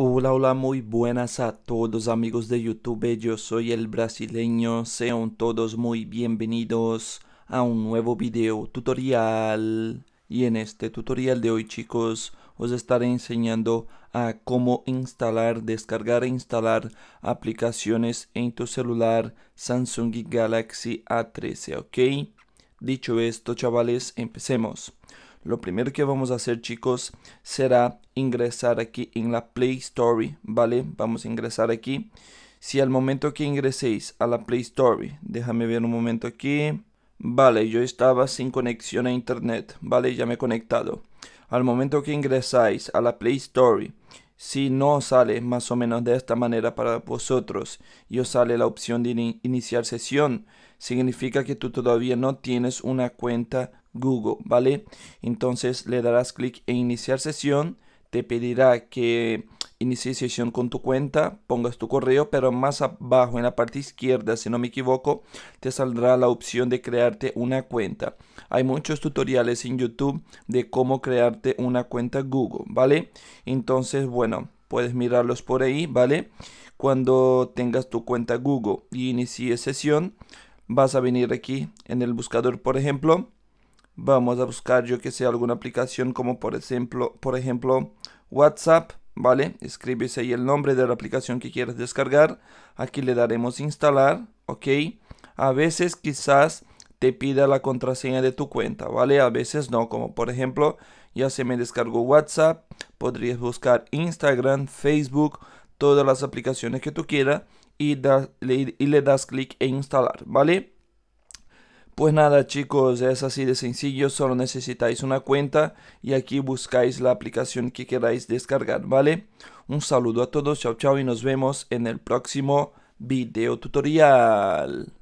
Hola, hola, muy buenas a todos amigos de YouTube, yo soy el brasileño, sean todos muy bienvenidos a un nuevo video tutorial. Y en este tutorial de hoy chicos, os estaré enseñando a cómo instalar, descargar e instalar aplicaciones en tu celular Samsung Galaxy A13, ¿ok? Dicho esto chavales, empecemos. Lo primero que vamos a hacer chicos será ingresar aquí en la Play Store, ¿vale? Vamos a ingresar aquí. Si al momento que ingreséis a la Play Store, déjame ver un momento aquí. Vale, yo estaba sin conexión a internet, ¿vale? Ya me he conectado. Al momento que ingresáis a la Play Store, si no sale más o menos de esta manera para vosotros y os sale la opción de iniciar sesión, significa que tú todavía no tienes una cuenta Google, ¿vale? Entonces le darás clic en iniciar sesión te pedirá que inicie sesión con tu cuenta, pongas tu correo, pero más abajo en la parte izquierda, si no me equivoco, te saldrá la opción de crearte una cuenta. Hay muchos tutoriales en YouTube de cómo crearte una cuenta Google, ¿vale? Entonces, bueno, puedes mirarlos por ahí, ¿vale? Cuando tengas tu cuenta Google y inicie sesión, vas a venir aquí en el buscador, por ejemplo, vamos a buscar yo que sea alguna aplicación como por ejemplo, por ejemplo WhatsApp, ¿vale? Escribes ahí el nombre de la aplicación que quieres descargar. Aquí le daremos instalar, ¿ok? A veces quizás te pida la contraseña de tu cuenta, ¿vale? A veces no, como por ejemplo, ya se me descargó WhatsApp, podrías buscar Instagram, Facebook, todas las aplicaciones que tú quieras y, y le das clic en instalar, ¿vale? Pues nada chicos, es así de sencillo, solo necesitáis una cuenta y aquí buscáis la aplicación que queráis descargar, ¿vale? Un saludo a todos, chao chao y nos vemos en el próximo video tutorial.